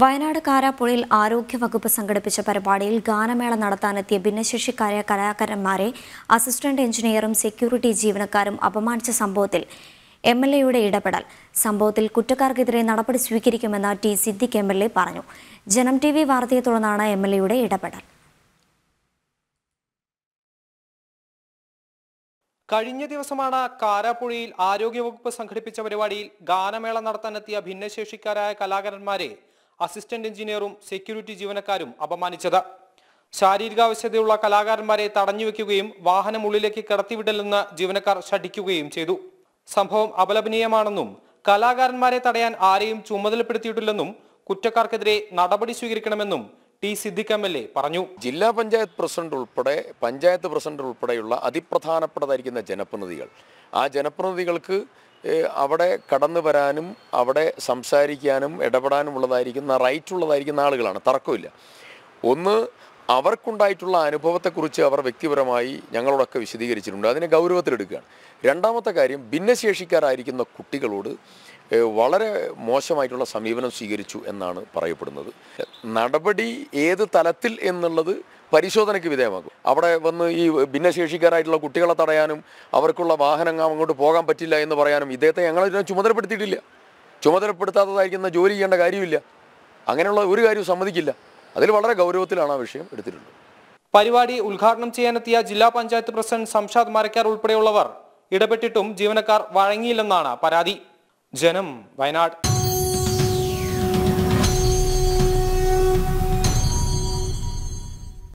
വയനാട് കാരാപ്പുഴയിൽ ആരോഗ്യവകുപ്പ് സംഘടിപ്പിച്ച പരിപാടിയിൽ ഗാനമേള നടത്താനെത്തിയ ഭിന്നശേഷിക്കാരായ കലാകാരന്മാരെ അസിസ്റ്റന്റ് എഞ്ചിനീയറും സെക്യൂരിറ്റി ജീവനക്കാരും അപമാനിച്ച സംഭവത്തിൽ എം ഇടപെടൽ സംഭവത്തിൽ കുറ്റക്കാർക്കെതിരെ നടപടി സ്വീകരിക്കുമെന്ന് ടി സിദ്ദിഖ് എം പറഞ്ഞു ജനം ടി വി വാർത്തയെ തുടർന്നാണ് എം ഇടപെടൽ കഴിഞ്ഞ ദിവസമാണ് കാരാപ്പുഴയിൽ ആരോഗ്യവകുപ്പ് സംഘടിപ്പിച്ച പരിപാടിയിൽ ഗാനമേള നടത്താനെത്തിയ ഭിന്നശേഷിക്കാരായ കലാകാരന്മാരെ അസിസ്റ്റന്റ് എഞ്ചിനീയറും സെക്യൂരിറ്റി ജീവനക്കാരും അപമാനിച്ചത് ശാരീരികാവശ്യതയുള്ള കലാകാരന്മാരെ തടഞ്ഞുവെക്കുകയും വാഹനം ഉള്ളിലേക്ക് കടത്തിവിടലെന്ന് ജീവനക്കാർ ശഠിക്കുകയും ചെയ്തു സംഭവം അപലപനീയമാണെന്നും കലാകാരന്മാരെ തടയാൻ ആരെയും ചുമതലപ്പെടുത്തിയിട്ടില്ലെന്നും കുറ്റക്കാർക്കെതിരെ നടപടി സ്വീകരിക്കണമെന്നും T Siddique M L A പറഞ്ഞു ജില്ലാ പഞ്ചായത്ത് പ്രസിഡന്റ് ഉൾപ്പെടെ പഞ്ചായത്ത് പ്രസിഡന്റ് ഉൾപ്പെടെയുള്ള അതിപ്രധാനപ്പെട്ടതായിരിക്കുന്ന ജനപ്രതിനിധികൾ ആ ജനപ്രതിനിധികൾക്ക് അവിടെ കടന്നു വരാനും അവിടെ സംസാരിക്കാനും റൈറ്റ് ഉള്ളതായിരിക്കുന്ന ആളുകളാണ് തർക്കമില്ല ഒന്ന് അവർക്കുണ്ടായിട്ടുള്ള അനുഭവത്തെക്കുറിച്ച് അവർ വ്യക്തിപരമായി ഞങ്ങളോടൊക്കെ വിശദീകരിച്ചിട്ടുണ്ട് അതിനെ ഗൗരവത്തിലെടുക്കുകയാണ് രണ്ടാമത്തെ കാര്യം ഭിന്നശേഷിക്കാരായിരിക്കുന്ന കുട്ടികളോട് വളരെ മോശമായിട്ടുള്ള സമീപനം സ്വീകരിച്ചു എന്നാണ് പറയപ്പെടുന്നത് നടപടി ഏത് തലത്തിൽ എന്നുള്ളത് പരിശോധനയ്ക്ക് വിധേയമാക്കും അവിടെ വന്ന് ഈ ഭിന്നശേഷിക്കാരായിട്ടുള്ള കുട്ടികളെ തടയാനും അവർക്കുള്ള വാഹനങ്ങൾ അങ്ങോട്ട് പോകാൻ പറ്റില്ല എന്ന് പറയാനും ഇദ്ദേഹത്തെ ഞങ്ങൾ ഇതിനെ ചുമതലപ്പെടുത്തിയിട്ടില്ല ചുമതലപ്പെടുത്താത്തതായിരിക്കുന്ന ജോലി ചെയ്യേണ്ട കാര്യമില്ല അങ്ങനെയുള്ള ഒരു കാര്യവും സമ്മതിക്കില്ല അതിൽ വളരെ ഗൗരവത്തിലാണ് ആ വിഷയം എടുത്തിട്ടുള്ളത് പരിപാടി ഉദ്ഘാടനം ചെയ്യാനെത്തിയ ജില്ലാ പഞ്ചായത്ത് പ്രസിഡന്റ് സംഷാദ് മരക്കാർ ഉൾപ്പെടെയുള്ളവർ ഇടപെട്ടിട്ടും ജീവനക്കാർ വഴങ്ങിയില്ലെന്നാണ് പരാതി ജനം വയനാട്